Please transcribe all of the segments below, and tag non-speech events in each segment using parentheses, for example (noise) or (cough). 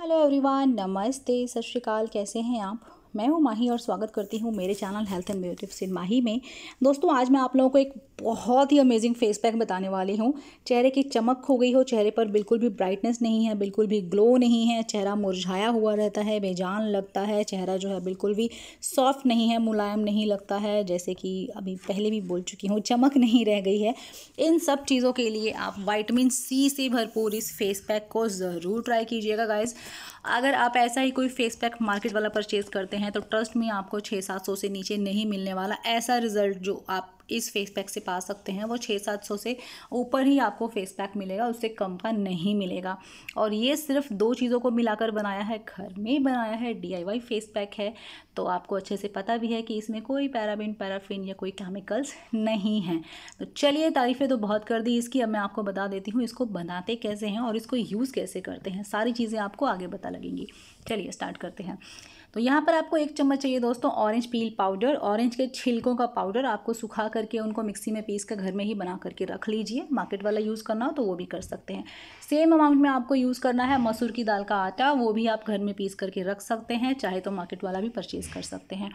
hello everyone नमस्ते सत श्रीकाल कैसे हैं आप मैं हूँ माही और स्वागत करती हूँ मेरे channel health and beauty Mahi में दोस्तों आज मैं आप लोगों को एक बहुत ही अमेजिंग फेस पैक बताने वाली हूँ चेहरे की चमक हो गई हो चेहरे पर बिल्कुल भी ब्राइटनेस नहीं है बिल्कुल भी ग्लो नहीं है चेहरा मुरझाया हुआ रहता है बेजान लगता है चेहरा जो है बिल्कुल भी सॉफ्ट नहीं है मुलायम नहीं लगता है जैसे कि अभी पहले भी बोल चुकी हूँ चमक नहीं रह गई है इन सब चीज़ों के लिए आप वाइटमिन सी से भरपूर इस फेस पैक को ज़रूर ट्राई कीजिएगा गाइज अगर आप ऐसा ही कोई फेस पैक मार्केट वाला परचेज़ करते हैं हैं तो ट्रस्ट में आपको छः सात सौ से नीचे नहीं मिलने वाला ऐसा रिजल्ट जो आप इस फेस पैक से पा सकते हैं वो छः सात सौ से ऊपर ही आपको फेस पैक मिलेगा उससे कम का नहीं मिलेगा और ये सिर्फ दो चीज़ों को मिलाकर बनाया है घर में बनाया है डी फेस पैक है तो आपको अच्छे से पता भी है कि इसमें कोई पैराबिन पैराफिन या कोई केमिकल्स नहीं हैं तो चलिए तारीफ़ें तो बहुत कर दी इसकी अब मैं आपको बता देती हूँ इसको बनाते कैसे हैं और इसको यूज़ कैसे करते हैं सारी चीज़ें आपको आगे बता लगेंगी चलिए स्टार्ट करते हैं तो यहाँ पर आपको एक चम्मच चाहिए दोस्तों ऑरेंज पील पाउडर ऑरेंज के छिलकों का पाउडर आपको सुखा करके उनको मिक्सी में पीस कर घर में ही बना करके रख लीजिए मार्केट वाला यूज़ करना हो तो वो भी कर सकते हैं सेम अमाउंट में आपको यूज़ करना है मसूर की दाल का आटा वो भी आप घर में पीस करके रख सकते हैं चाहे तो मार्केट वाला भी परचेज़ कर सकते हैं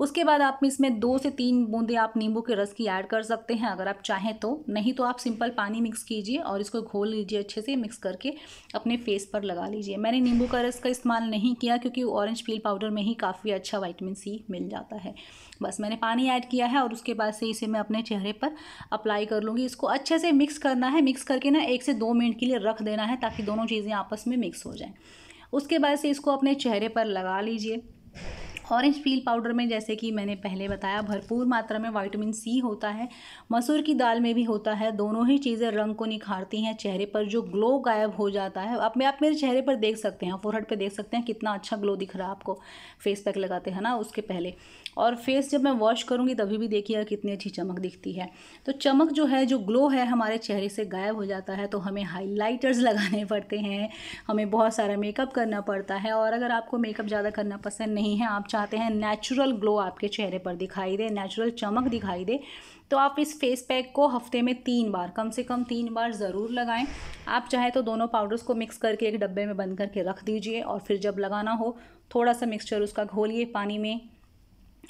उसके बाद आप इसमें दो से तीन बूंदे आप नींबू के रस की ऐड कर सकते हैं अगर आप चाहें तो नहीं तो आप सिंपल पानी मिक्स कीजिए और इसको घोल लीजिए अच्छे से मिक्स करके अपने फेस पर लगा लीजिए मैंने नींबू का रस का इस्तेमाल नहीं किया क्योंकि ऑरेंज पील पाउडर में ही काफ़ी अच्छा वाइटमिन सी मिल जाता है बस मैंने पानी ऐड किया है और उसके बाद से इसे मैं अपने चेहरे पर अप्लाई कर लूँगी इसको अच्छे से मिक्स करना है मिक्स करके ना एक से दो मिनट के लिए रख देना है ताकि दोनों चीज़ें आपस में मिक्स हो जाएँ उसके बाद से इसको अपने चेहरे पर लगा लीजिए ऑरेंज पील पाउडर में जैसे कि मैंने पहले बताया भरपूर मात्रा में वाइटामिन सी होता है मसूर की दाल में भी होता है दोनों ही चीज़ें रंग को निखारती हैं चेहरे पर जो ग्लो गायब हो जाता है आप आप मेरे चेहरे पर देख सकते हैं फोरहेड पर देख सकते हैं कितना अच्छा ग्लो दिख रहा है आपको फेस पैक लगाते हैं ना उसके पहले और फेस जब मैं वॉश करूँगी तभी भी देखिएगा कितनी अच्छी चमक दिखती है तो चमक जो है जो ग्लो है हमारे चेहरे से गायब हो जाता है तो हमें हाइलाइटर्स (laughs) लगाने पड़ते हैं हमें बहुत सारा मेकअप करना पड़ता है और अगर आपको मेकअप ज़्यादा करना पसंद नहीं है आप चाहते हैं नेचुरल ग्लो आपके चेहरे पर दिखाई दे नेचुरल चमक दिखाई दे तो आप इस फेस पैक को हफ्ते में तीन बार कम से कम तीन बार ज़रूर लगाएं आप चाहे तो दोनों पाउडर्स को मिक्स करके एक डब्बे में बंद करके रख दीजिए और फिर जब लगाना हो थोड़ा सा मिक्सचर उसका घोलिए पानी में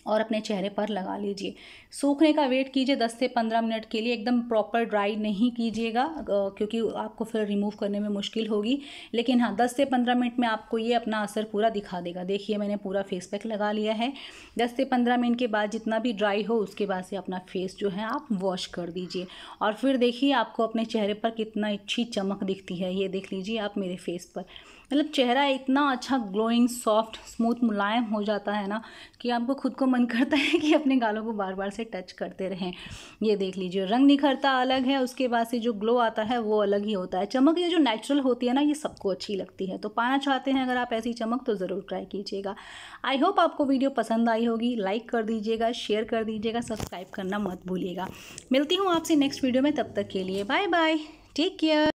और अपने चेहरे पर लगा लीजिए सूखने का वेट कीजिए 10 से 15 मिनट के लिए एकदम प्रॉपर ड्राई नहीं कीजिएगा क्योंकि आपको फिर रिमूव करने में मुश्किल होगी लेकिन हाँ 10 से 15 मिनट में आपको ये अपना असर पूरा दिखा देगा देखिए मैंने पूरा फेस पैक लगा लिया है 10 से 15 मिनट के बाद जितना भी ड्राई हो उसके बाद से अपना फेस जो है आप वॉश कर दीजिए और फिर देखिए आपको अपने चेहरे पर कितना अच्छी चमक दिखती है ये देख लीजिए आप मेरे फेस पर मतलब चेहरा इतना अच्छा ग्लोइंग सॉफ्ट स्मूथ मुलायम हो जाता है ना कि आपको खुद को मन (laughs) करता है कि अपने गालों को बार बार से टच करते रहें ये देख लीजिए रंग निखरता अलग है उसके बाद से जो ग्लो आता है वो अलग ही होता है चमक ये जो नेचुरल होती है ना ये सबको अच्छी लगती है तो पाना चाहते हैं अगर आप ऐसी चमक तो ज़रूर ट्राई कीजिएगा आई होप आपको वीडियो पसंद आई होगी लाइक कर दीजिएगा शेयर कर दीजिएगा सब्सक्राइब करना मत भूलिएगा मिलती हूँ आपसे नेक्स्ट वीडियो में तब तक के लिए बाय बाय टेक केयर